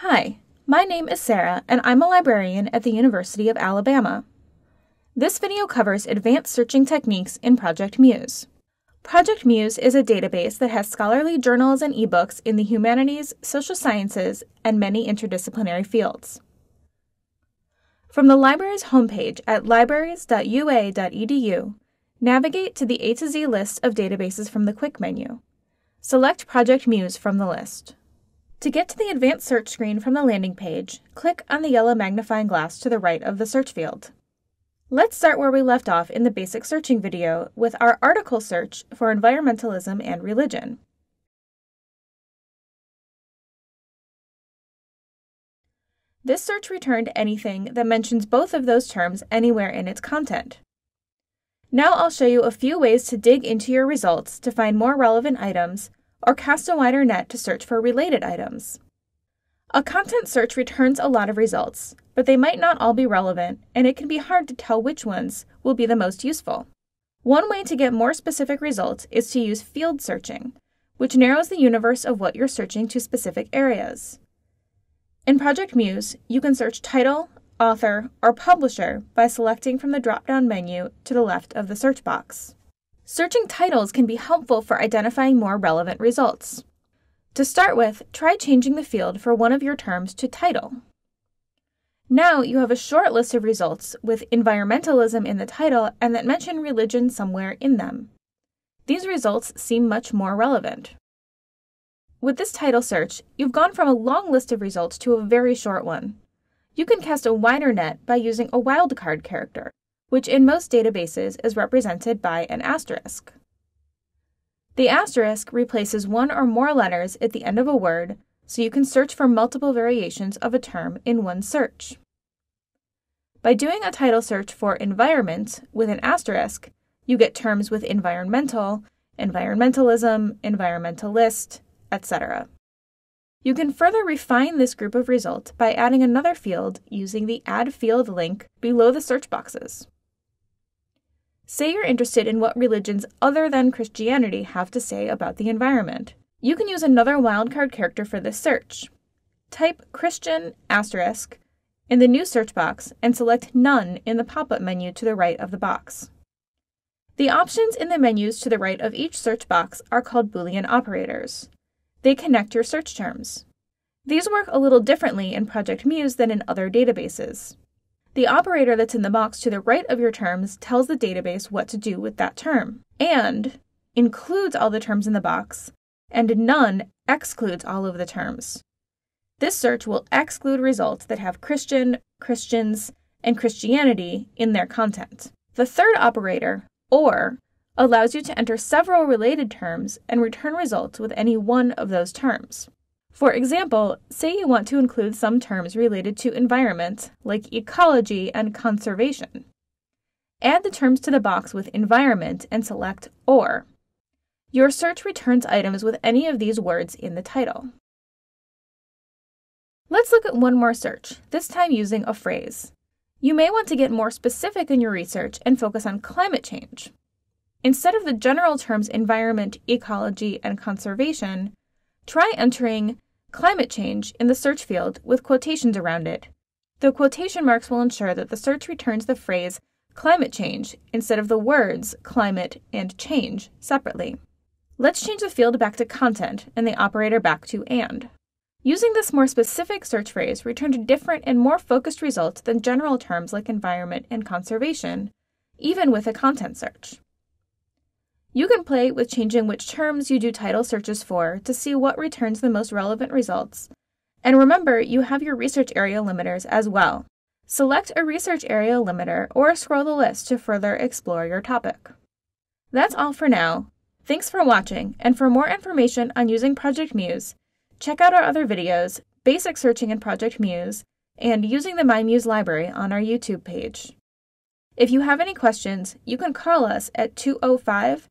Hi, my name is Sarah, and I'm a librarian at the University of Alabama. This video covers advanced searching techniques in Project Muse. Project Muse is a database that has scholarly journals and ebooks in the humanities, social sciences, and many interdisciplinary fields. From the library's homepage at libraries.ua.edu, navigate to the A to Z list of databases from the Quick menu. Select Project Muse from the list. To get to the advanced search screen from the landing page, click on the yellow magnifying glass to the right of the search field. Let's start where we left off in the basic searching video with our article search for environmentalism and religion. This search returned anything that mentions both of those terms anywhere in its content. Now I'll show you a few ways to dig into your results to find more relevant items or cast a wider net to search for related items. A content search returns a lot of results, but they might not all be relevant, and it can be hard to tell which ones will be the most useful. One way to get more specific results is to use field searching, which narrows the universe of what you're searching to specific areas. In Project Muse, you can search title, author, or publisher by selecting from the drop down menu to the left of the search box. Searching titles can be helpful for identifying more relevant results. To start with, try changing the field for one of your terms to title. Now you have a short list of results with environmentalism in the title and that mention religion somewhere in them. These results seem much more relevant. With this title search, you've gone from a long list of results to a very short one. You can cast a wider net by using a wildcard character which in most databases is represented by an asterisk. The asterisk replaces one or more letters at the end of a word so you can search for multiple variations of a term in one search. By doing a title search for environment with an asterisk, you get terms with environmental, environmentalism, environmentalist, etc. You can further refine this group of results by adding another field using the Add Field link below the search boxes. Say you're interested in what religions other than Christianity have to say about the environment. You can use another wildcard character for this search. Type Christian asterisk in the new search box and select None in the pop up menu to the right of the box. The options in the menus to the right of each search box are called Boolean operators. They connect your search terms. These work a little differently in Project Muse than in other databases. The operator that's in the box to the right of your terms tells the database what to do with that term, and includes all the terms in the box, and none excludes all of the terms. This search will exclude results that have Christian, Christians, and Christianity in their content. The third operator, OR, allows you to enter several related terms and return results with any one of those terms. For example, say you want to include some terms related to environment, like ecology and conservation. Add the terms to the box with environment and select OR. Your search returns items with any of these words in the title. Let's look at one more search, this time using a phrase. You may want to get more specific in your research and focus on climate change. Instead of the general terms environment, ecology, and conservation, try entering climate change in the search field with quotations around it. The quotation marks will ensure that the search returns the phrase climate change instead of the words climate and change separately. Let's change the field back to content and the operator back to and. Using this more specific search phrase returned a different and more focused result than general terms like environment and conservation, even with a content search. You can play with changing which terms you do title searches for to see what returns the most relevant results. And remember, you have your research area limiters as well. Select a research area limiter or scroll the list to further explore your topic. That's all for now. Thanks for watching, and for more information on using Project Muse, check out our other videos, Basic Searching in Project Muse, and Using the MyMuse Library on our YouTube page. If you have any questions, you can call us at 205